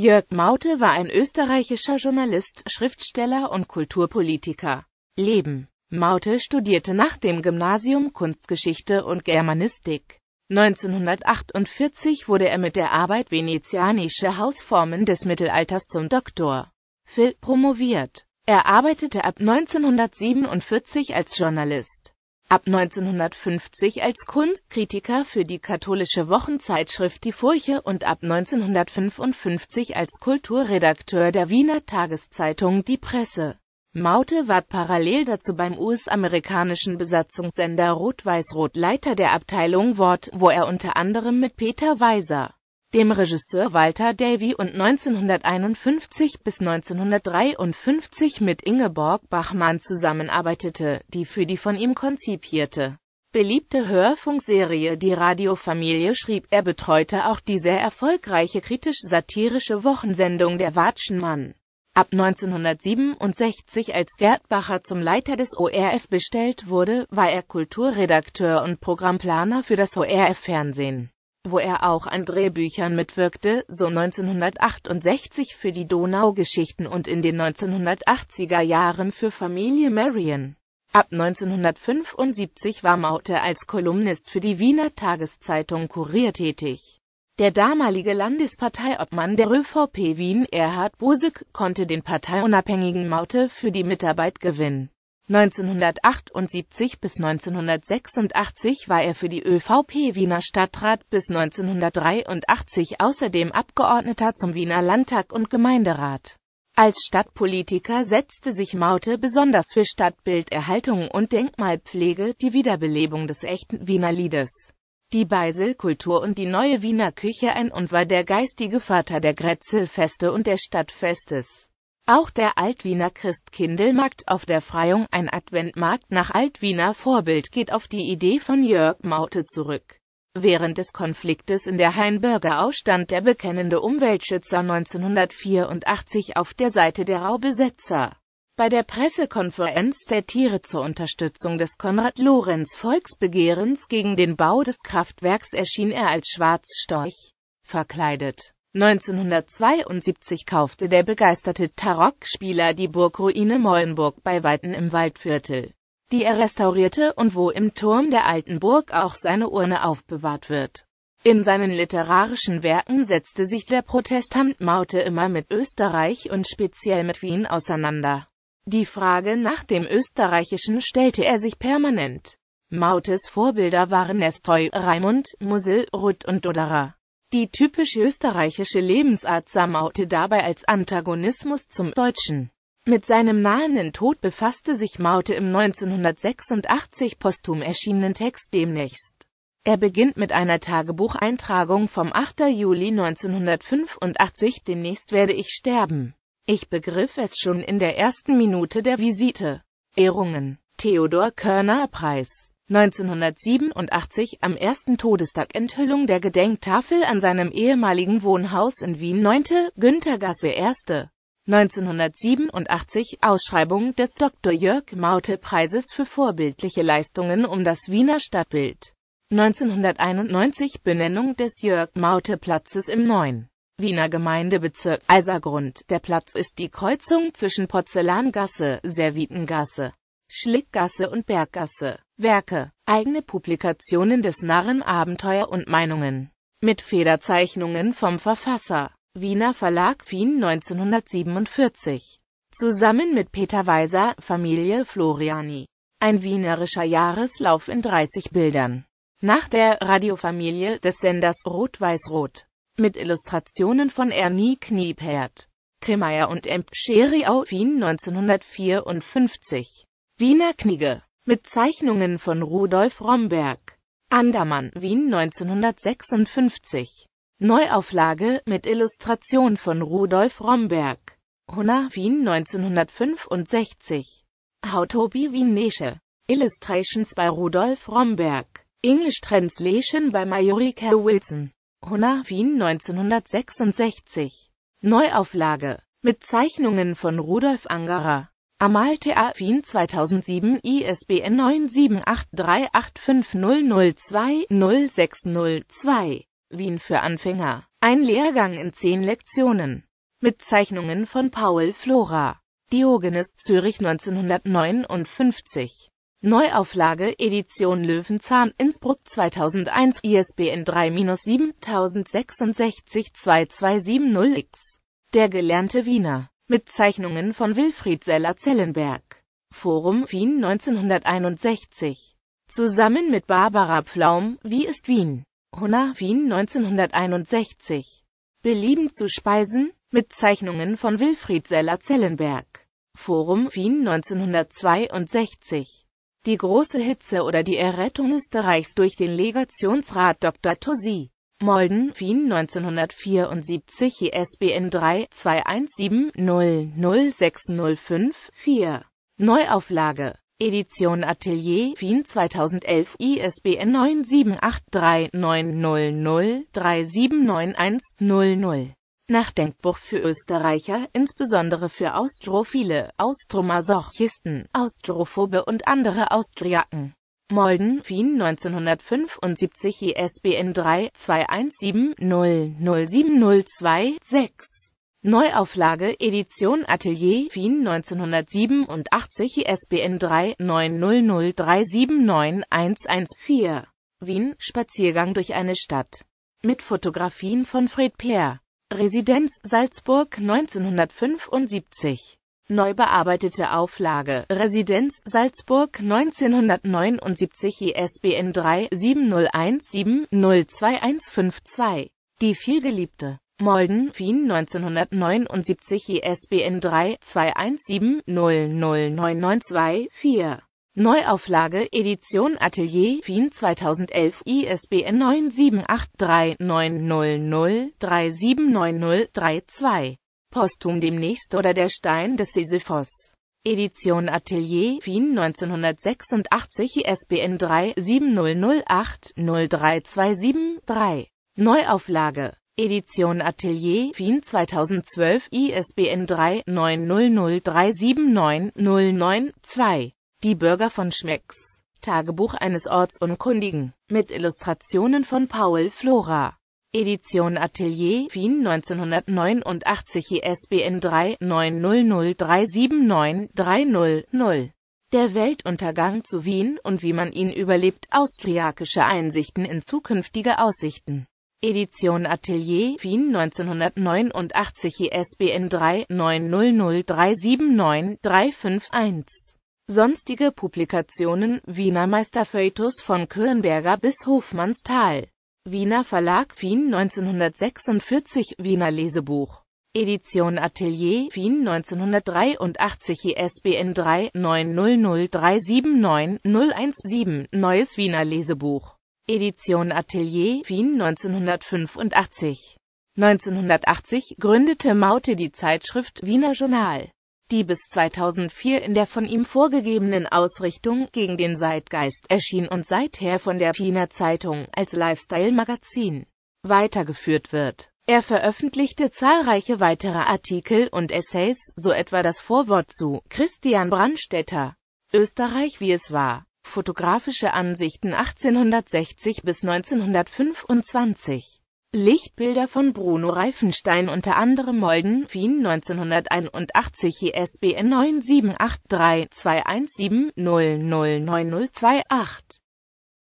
Jörg Maute war ein österreichischer Journalist, Schriftsteller und Kulturpolitiker. Leben Maute studierte nach dem Gymnasium Kunstgeschichte und Germanistik. 1948 wurde er mit der Arbeit Venezianische Hausformen des Mittelalters zum Doktor Phil promoviert. Er arbeitete ab 1947 als Journalist ab 1950 als Kunstkritiker für die katholische Wochenzeitschrift Die Furche und ab 1955 als Kulturredakteur der Wiener Tageszeitung Die Presse. Maute war parallel dazu beim US-amerikanischen Besatzungssender Rot-Weiß-Rot Leiter der Abteilung Wort, wo er unter anderem mit Peter Weiser dem Regisseur Walter Davy und 1951 bis 1953 mit Ingeborg Bachmann zusammenarbeitete, die für die von ihm konzipierte beliebte Hörfunkserie Die Radiofamilie schrieb, er betreute auch die sehr erfolgreiche kritisch-satirische Wochensendung Der Watschenmann. Ab 1967, als Gerd Bacher zum Leiter des ORF bestellt wurde, war er Kulturredakteur und Programmplaner für das ORF-Fernsehen wo er auch an Drehbüchern mitwirkte, so 1968 für die Donaugeschichten und in den 1980er Jahren für Familie Marion. Ab 1975 war Maute als Kolumnist für die Wiener Tageszeitung Kurier tätig. Der damalige Landesparteiobmann der ÖVP Wien Erhard Busek konnte den parteiunabhängigen Maute für die Mitarbeit gewinnen. 1978 bis 1986 war er für die ÖVP Wiener Stadtrat, bis 1983 außerdem Abgeordneter zum Wiener Landtag und Gemeinderat. Als Stadtpolitiker setzte sich Maute besonders für Stadtbilderhaltung und Denkmalpflege, die Wiederbelebung des echten Wiener Liedes, die Beiselkultur und die neue Wiener Küche ein und war der geistige Vater der Grätzelfeste und der Stadtfestes. Auch der Altwiener Christkindlmarkt auf der Freiung, ein Adventmarkt nach Altwiener Vorbild, geht auf die Idee von Jörg Maute zurück. Während des Konfliktes in der Hainburger Ausstand der bekennende Umweltschützer 1984 auf der Seite der Raubesetzer. Bei der Pressekonferenz der Tiere zur Unterstützung des Konrad-Lorenz-Volksbegehrens gegen den Bau des Kraftwerks erschien er als Schwarzstorch verkleidet. 1972 kaufte der begeisterte Tarok-Spieler die Burgruine Mollenburg bei Weiten im Waldviertel, die er restaurierte und wo im Turm der alten Burg auch seine Urne aufbewahrt wird. In seinen literarischen Werken setzte sich der Protestant Maute immer mit Österreich und speziell mit Wien auseinander. Die Frage nach dem Österreichischen stellte er sich permanent. Mautes Vorbilder waren Nestoy, Raimund, Musil, Ruth und Doderer. Die typisch österreichische Lebensart samaute dabei als Antagonismus zum Deutschen. Mit seinem nahenden Tod befasste sich Maute im 1986 posthum erschienenen Text demnächst. Er beginnt mit einer Tagebucheintragung vom 8. Juli 1985, demnächst werde ich sterben. Ich begriff es schon in der ersten Minute der Visite. Ehrungen. Theodor Körner Preis 1987, am ersten Todestag Enthüllung der Gedenktafel an seinem ehemaligen Wohnhaus in Wien 9. Güntergasse 1. 1987 Ausschreibung des Dr. Jörg Maute Preises für vorbildliche Leistungen um das Wiener Stadtbild. 1991 Benennung des Jörg Maute Platzes im 9. Wiener Gemeindebezirk Eisergrund. Der Platz ist die Kreuzung zwischen Porzellangasse, Servitengasse, Schlickgasse und Berggasse. Werke, eigene Publikationen des Narren Abenteuer und Meinungen. Mit Federzeichnungen vom Verfasser. Wiener Verlag Wien 1947. Zusammen mit Peter Weiser, Familie Floriani. Ein wienerischer Jahreslauf in 30 Bildern. Nach der Radiofamilie des Senders Rot-Weiß-Rot. Mit Illustrationen von Ernie Kniepert. Kremeyer und M. Scheriau, Wien 1954. Wiener Kniege mit Zeichnungen von Rudolf Romberg. Andermann, Wien 1956. Neuauflage mit Illustration von Rudolf Romberg. Hona, Wien 1965. Hautobi Wien Nesche. Illustrations bei Rudolf Romberg. English Translation bei Majorica Wilson. Hona, Wien 1966. Neuauflage. Mit Zeichnungen von Rudolf Angerer. Amalte Afin 2007 ISBN 9783850020602 Wien für Anfänger. Ein Lehrgang in zehn Lektionen. Mit Zeichnungen von Paul Flora. Diogenes Zürich 1959. Neuauflage Edition Löwenzahn Innsbruck 2001 ISBN 3-7066-2270-X Der gelernte Wiener mit Zeichnungen von Wilfried Seller-Zellenberg. Forum Wien 1961. Zusammen mit Barbara Pflaum, Wie ist Wien? Hona, Wien 1961. Belieben zu Speisen, mit Zeichnungen von Wilfried Seller-Zellenberg. Forum Wien 1962. Die große Hitze oder die Errettung Österreichs durch den Legationsrat Dr. Tosi. Molden, Fien 1974 ISBN 3-217-00605-4. Neuauflage. Edition Atelier, Fien 2011, ISBN 9783900379100. Nachdenkbuch für Österreicher, insbesondere für Austrophile, Austromasochisten, Austrophobe und andere Austriaken. Molden, Wien 1975 ISBN 3 217 00702 6 Neuauflage Edition Atelier Wien 1987 ISBN 3 114 Wien Spaziergang durch eine Stadt mit Fotografien von Fred Peer Residenz Salzburg 1975 Neu bearbeitete Auflage Residenz Salzburg 1979 ISBN 3 7017021152 Die vielgeliebte Molden Fien 1979 ISBN 3 217009992 Neuauflage Edition Atelier Fien 2011 ISBN 9783900379032 Postum demnächst oder Der Stein des Sisyphos. Edition Atelier Wien 1986 ISBN 3 7008 0327 3. Neuauflage Edition Atelier Wien 2012 ISBN 3 2. Die Bürger von Schmecks Tagebuch eines Ortsunkundigen mit Illustrationen von Paul Flora Edition Atelier Fien 1989 ISBN 3 900379 30 Der Weltuntergang zu Wien und wie man ihn überlebt Austriakische Einsichten in zukünftige Aussichten Edition Atelier Fien 1989 ISBN 3 900379 351 Sonstige Publikationen Wiener Meisterfeuilletos von Kürnberger bis Hofmannsthal Wiener Verlag Fien 1946 Wiener Lesebuch Edition Atelier Fien 1983 ISBN 3 900379017 017 Neues Wiener Lesebuch Edition Atelier Fien 1985 1980 gründete Maute die Zeitschrift Wiener Journal die bis 2004 in der von ihm vorgegebenen Ausrichtung gegen den Zeitgeist erschien und seither von der China Zeitung als Lifestyle-Magazin weitergeführt wird. Er veröffentlichte zahlreiche weitere Artikel und Essays, so etwa das Vorwort zu Christian Brandstetter, Österreich wie es war, fotografische Ansichten 1860 bis 1925. Lichtbilder von Bruno Reifenstein unter anderem Molden, Fien 1981 ISBN 9783217009028